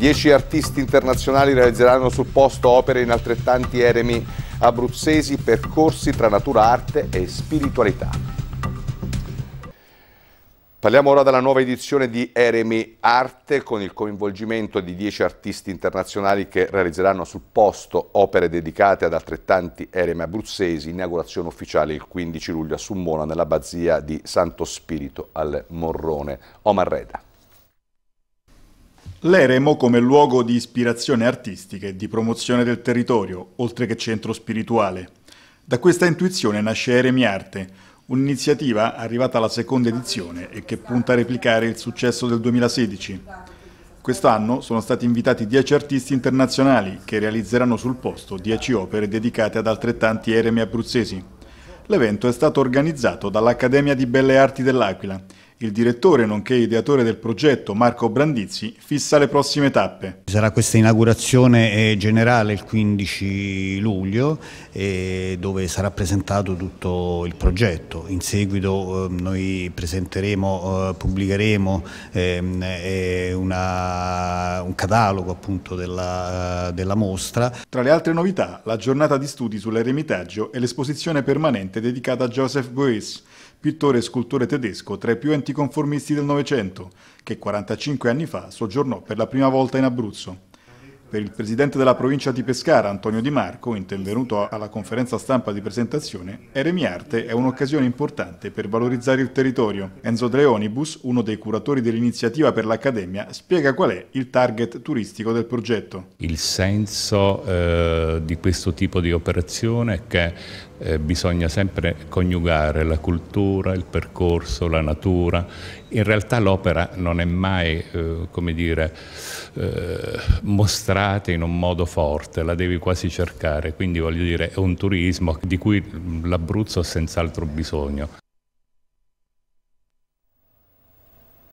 Dieci artisti internazionali realizzeranno sul posto opere in altrettanti eremi abruzzesi, percorsi tra natura, arte e spiritualità. Parliamo ora della nuova edizione di Eremi Arte con il coinvolgimento di dieci artisti internazionali che realizzeranno sul posto opere dedicate ad altrettanti eremi abruzzesi, inaugurazione ufficiale il 15 luglio a Summona nell'abbazia di Santo Spirito al Morrone. Omar Reda. L'eremo come luogo di ispirazione artistica e di promozione del territorio, oltre che centro spirituale. Da questa intuizione nasce Eremi Arte, un'iniziativa arrivata alla seconda edizione e che punta a replicare il successo del 2016. Quest'anno sono stati invitati 10 artisti internazionali che realizzeranno sul posto 10 opere dedicate ad altrettanti eremi abruzzesi. L'evento è stato organizzato dall'Accademia di Belle Arti dell'Aquila il direttore, nonché ideatore del progetto, Marco Brandizzi, fissa le prossime tappe. Ci sarà questa inaugurazione eh, generale il 15 luglio, eh, dove sarà presentato tutto il progetto. In seguito ehm, noi presenteremo, eh, pubblicheremo ehm, una, un catalogo appunto della, della mostra. Tra le altre novità, la giornata di studi sull'eremitaggio e l'esposizione permanente dedicata a Joseph Beuys, pittore e scultore tedesco tra i più antichi conformisti del Novecento, che 45 anni fa soggiornò per la prima volta in Abruzzo. Per il presidente della provincia di Pescara, Antonio Di Marco, intervenuto alla conferenza stampa di presentazione, Eremi Arte è un'occasione importante per valorizzare il territorio. Enzo Dreonibus, uno dei curatori dell'iniziativa per l'Accademia, spiega qual è il target turistico del progetto. Il senso eh, di questo tipo di operazione è che eh, bisogna sempre coniugare la cultura, il percorso, la natura. In realtà l'opera non è mai, eh, come dire, eh, mostrata in un modo forte, la devi quasi cercare, quindi voglio dire è un turismo di cui l'Abruzzo ha senz'altro bisogno.